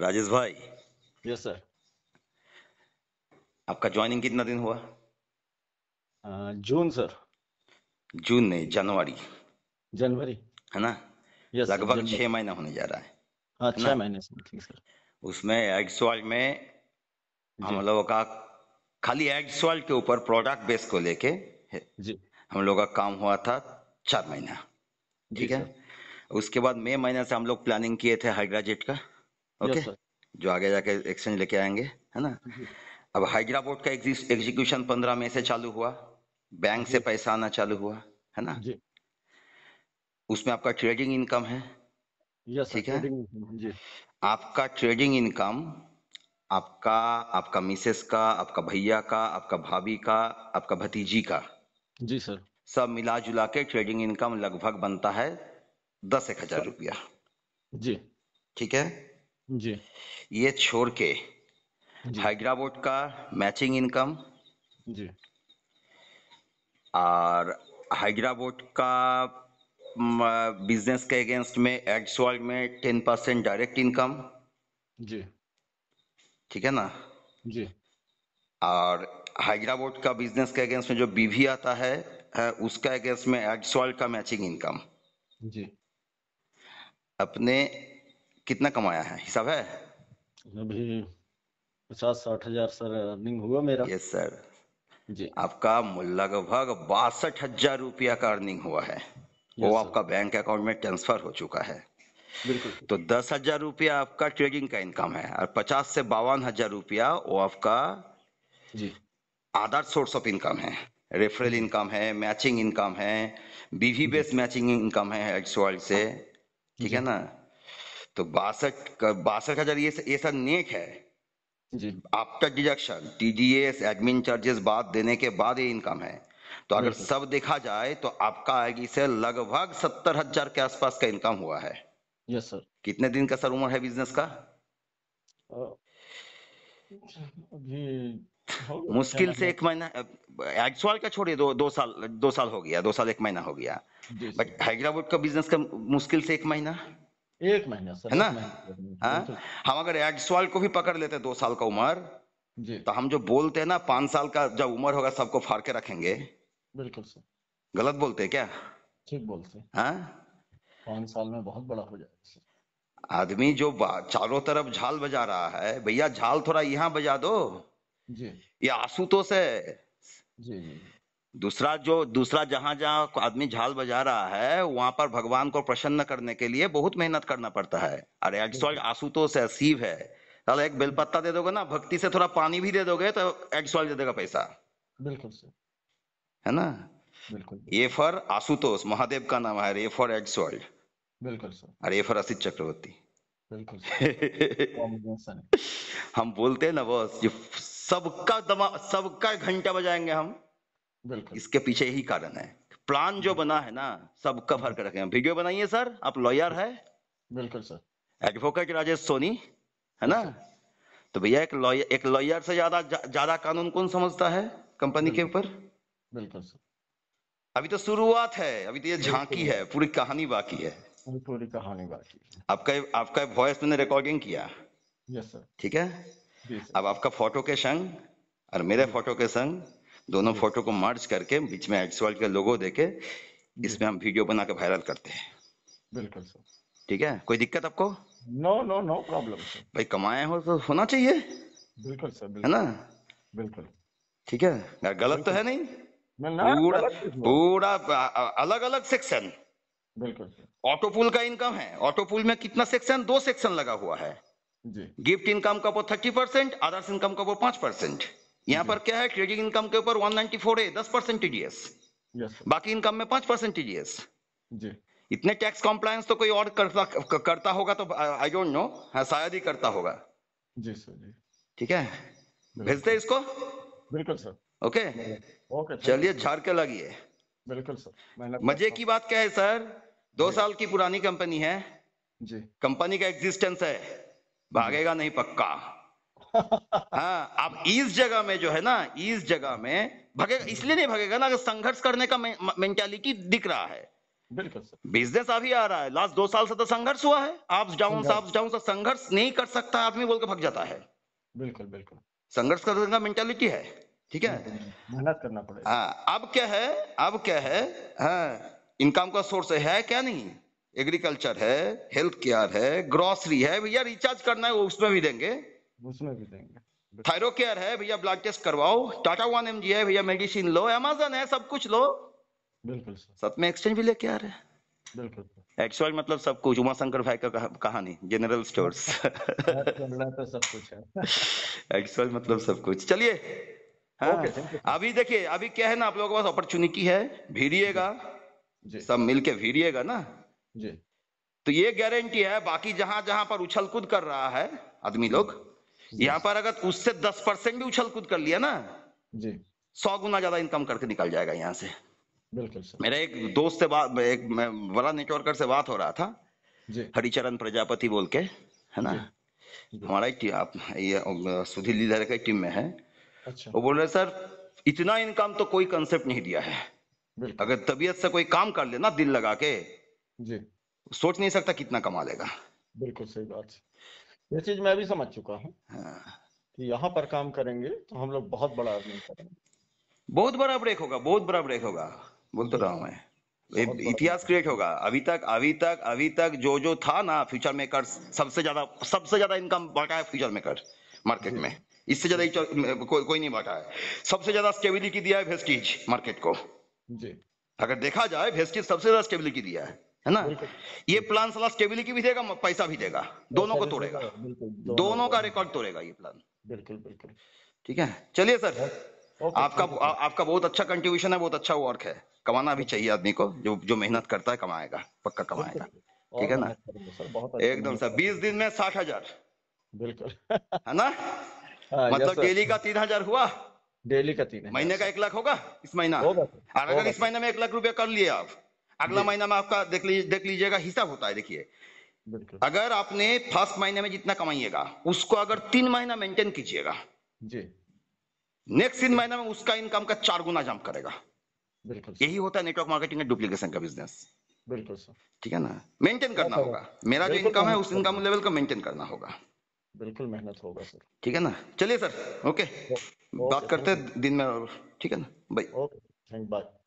राजेश भाई yes sir आपका joining कितना दिन हुआ जून सर जून नहीं जनवरी जनवरी है ना yes, लगभग छह महीना होने जा रहा है हाँ, छह महीने सर उसमें एग में हम लोगों का खाली एग के ऊपर प्रोडक्ट बेस को लेके हम लोग का काम हुआ था चार महीना ठीक है उसके बाद मई महीने से हम लोग प्लानिंग किए थे हाइड्राजेट का ओके जो आगे जाके एक्सचेंज लेके आएंगे है ना अब हाइड्रा बोर्ड का एग्जीक्यूशन पंद्रह मई से चालू हुआ बैंक से पैसा आना चालू हुआ है ना उसमें आपका ट्रेडिंग इनकम है ठीक है हाँ जी आपका ट्रेडिंग इनकम आपका आपका मिसेस का आपका भैया का आपका भाभी का आपका भतीजी का जी सर सब मिला जुला के ट्रेडिंग इनकम लगभग बनता है दस एक हजार रुपया जी ठीक है जी ये छोड़ के हैदराबाद का मैचिंग इनकम जी और हैदराबाद का बिजनेस के अगेंस्ट में एड्स वर्ल्ड में टेन परसेंट डायरेक्ट इनकम जी ठीक है ना जी और हैदराबाद का बिजनेस के अगेंस्ट में जो बीवी आता है उसका अगेंस्ट में एड्स वर्ल्ड का मैचिंग इनकम जी अपने कितना कमाया है हिसाब है अभी पचास साठ हजार सर अर्निंग हुआ मेरा यस सर जी आपका लगभग बासठ हजार रुपया का अर्निंग हुआ है वो आपका बैंक अकाउंट में ट्रांसफर हो चुका है तो दस हजार रुपया आपका ट्रेडिंग का इनकम है और पचास से बावन हजार रुपया वो आपका जी आधार सोर्स ऑफ इनकम है रेफरल इनकम है मैचिंग इनकम है बीवी बेस्ड मैचिंग इनकम है एक्स से ठीक है ना तो बासठ बासठ हजार ये ये सब नेक है जी after deduction TDS admin charges बाद देने के बाद ये इनकम है तो अगर सब देखा जाए तो आपका आएगी से लगभग सत्तर हजार के आसपास का इनकम हुआ है यस सर कितने दिन का सर उम्र है बिजनेस का अच्छा मुश्किल से एक महीना एक साल का छोड़िए दो दो साल दो साल हो गया दो साल एक महीना हो गया बट हैदराबाद का बिजनेस का मुश्किल से एक महीना एक महीना है ना हाँ हम अगर एक्सवाल को भी पकड़ लेते दो साल का उम्र जी तो हम जो बोलते हैं ना पांच साल का जब उम्र होगा सबको फाड़ के रखेंगे बिल्कुल सर गलत बोलते हैं क्या ठीक बोलते हैं हाँ? पांच साल में बहुत बड़ा हो जाएगा आदमी जो चारों तरफ झाल बजा रहा है भैया झाल थोड़ा यहाँ बजा दो जी ये तो से जी जी दूसरा जो दूसरा जहां जहां आदमी झाल बजा रहा है वहां पर भगवान को प्रसन्न करने के लिए बहुत मेहनत करना पड़ता है अरे एक्सोल्ट आशुतोष है सीव है साला एक बेलपत्ता दे दोगे ना भक्ति से थोड़ा पानी भी दे दोगे तो एक्सोल्ट दे देगा पैसा बिल्कुल है ना बिल्कुल ए फॉर आशुतोष महादेव का नाम है ए फॉर एक्सॉल्ट बिल्कुल सर अरे ए फॉर असित चक्रवर्ती बिल्कुल हम बोलते हैं ना बस सबका दमा सबका घंटा बजाएंगे हम बिल्कुल इसके पीछे ही कारण है प्लान जो बना है ना सब कवर कर रखे वीडियो बनाइए सर आप लॉयर है बिल्कुल सर एडवोकेट राजेश सोनी है ना तो भैया एक लॉयर एक लॉयर से ज्यादा ज्यादा कानून कौन समझता है कंपनी के ऊपर बिल्कुल सर अभी तो शुरुआत है अभी तो ये झांकी है पूरी कहानी बाकी है पूरी कहानी बाकी है आपका आपका वॉइस मैंने रिकॉर्डिंग किया यस सर ठीक है अब आपका फोटो के संग और मेरे फोटो के संग दोनों फोटो को मर्ज करके बीच में एक्सवाल का लोगो देके इसमें हम वीडियो बना के वायरल करते हैं बिल्कुल सर ठीक है कोई दिक्कत आपको नो नो नो प्रॉब्लम भाई कमाए हो तो होना चाहिए बिल्कुल सर है ना बिल्कुल ठीक है गलत तो है नहीं पूरा पूरा अलग अलग सेक्शन बिल्कुल ऑटो पुल का इनकम है ऑटो पुल में कितना सेक्शन दो सेक्शन लगा हुआ है गिफ्ट इनकम का वो थर्टी परसेंट अदर्स इनकम का वो पांच परसेंट यहाँ पर क्या है ट्रेडिंग इनकम के ऊपर 194 ए दस परसेंट टीडीएस बाकी इनकम में पांच परसेंट टीडीएस इतने टैक्स कॉम्प्लायंस तो कोई और करता करता होगा तो आई डोंट नो शायद ही करता होगा जी सर जी ठीक है भेजते इसको बिल्कुल सर ओके ओके चलिए झाड़ के लगिए बिल्कुल सर मजे की बात क्या है सर दो साल की पुरानी कंपनी है जी कंपनी का एग्जिस्टेंस है भागेगा नहीं पक्का हाँ अब इस जगह में जो है ना इस जगह में भगेगा इसलिए नहीं भगेगा ना अगर संघर्ष करने का मेंटेलिटी दिख रहा है बिल्कुल बिजनेस अभी आ रहा है लास्ट दो साल से तो संघर्ष हुआ है आप डाउन आप डाउन से संघर्ष नहीं कर सकता आदमी बोल के भग जाता है बिल्कुल बिल्कुल संघर्ष करने का मेंटालिटी है ठीक है मेहनत करना पड़ेगा हाँ, अब क्या है अब क्या है हाँ इनकम का सोर्स है क्या नहीं एग्रीकल्चर है हेल्थ केयर है ग्रोसरी है भैया रिचार्ज करना है वो उसमें भी देंगे उसमें भी देंगे थायरो केयर है भैया ब्लड टेस्ट करवाओ टाटा वन एम है भैया मेडिसिन लो एमेजन है सब कुछ लो बिल्कुल साथ में एक्सचेंज भी लेके आ रहे हैं बिल्कुल एक्चुअल मतलब सब कुछ उमा शंकर भाई का कहानी जनरल स्टोर तो सब कुछ है एक्चुअल मतलब सब कुछ चलिए हाँ, अभी देखिए अभी क्या है ना आप लोगों के पास अपॉर्चुनिटी है भीड़िएगा सब मिलके भीड़िएगा ना जी तो ये गारंटी है बाकी जहां जहां पर उछल कूद कर रहा है आदमी लोग यहाँ पर अगर उससे दस परसेंट भी उछल कूद कर लिया ना जी सौ गुना ज्यादा इनकम करके निकल जाएगा यहाँ से बिल्कुल मेरा एक दोस्त से बात एक बड़ा नेटवर्कर से बात हो रहा था हरिचरण प्रजापति बोल के है ना हमारा एक आप ये सुधीर लीधर का टीम में है अच्छा। वो बोल रहे सर इतना इनकम तो कोई कंसेप्ट नहीं दिया है अगर तबीयत से कोई काम कर लेना दिल लगा के जी सोच नहीं सकता कितना कमा लेगा बिल्कुल सही बात ये चीज मैं भी समझ चुका हूँ हाँ। कि यहाँ पर काम करेंगे तो हम लोग बहुत बड़ा अर्निंग करेंगे बहुत बड़ा ब्रेक होगा बहुत बड़ा ब्रेक होगा बोल तो रहा हूँ मैं इतिहास क्रिएट होगा अभी तक अभी तक अभी तक जो जो था ना फ्यूचर मेकर सबसे ज्यादा सबसे ज्यादा इनकम बांटा है फ्यूचर मेकर मार्केट में इससे ज्यादा को, कोई नहीं बांटा है सबसे ज्यादा स्टेबिलिटी दिया है वेस्टीज मार्केट को जी अगर देखा जाए वेस्टीज सबसे ज्यादा स्टेबिलिटी दिया है है ना ये प्लान सलाह स्टेबिलिटी भी देगा पैसा भी देगा दोनों को तोड़ेगा दोनों का रिकॉर्ड तोड़ेगा ये प्लान बिल्कुल बिल्कुल ठीक है चलिए सर आपका आपका बहुत अच्छा कंट्रीब्यूशन है बहुत अच्छा वर्क है कमाना भी चाहिए आदमी को जो जो मेहनत करता है कमाएगा पक्का कमाएगा ठीक है ना एकदम सर बीस दिन में साठ हजार बिल्कुल है ना हाँ, मतलब डेली का तीन हजार हुआ डेली का तीन महीने का एक लाख होगा इस महीना और अगर इस महीने में एक लाख रुपया कर लिए आप अगला महीना में आपका देख लीजिए देख लीजिएगा हिसाब होता है देखिए अगर आपने फर्स्ट महीने में जितना कमाइएगा उसको अगर तीन महीना मेंटेन कीजिएगा जी नेक्स्ट तीन महीना में उसका इनकम का चार गुना जंप करेगा बिल्कुल यही होता है नेटवर्क मार्केटिंग डुप्लीकेशन का बिजनेस बिल्कुल सर ठीक है ना मेंटेन करना होगा मेरा जो इनकम है उस इनकम लेवल को मेंटेन करना होगा बिल्कुल मेहनत होगा सर ठीक है ना चलिए सर ओके बात करते हैं दिन में ठीक है ना बाय ओके थैंक बाय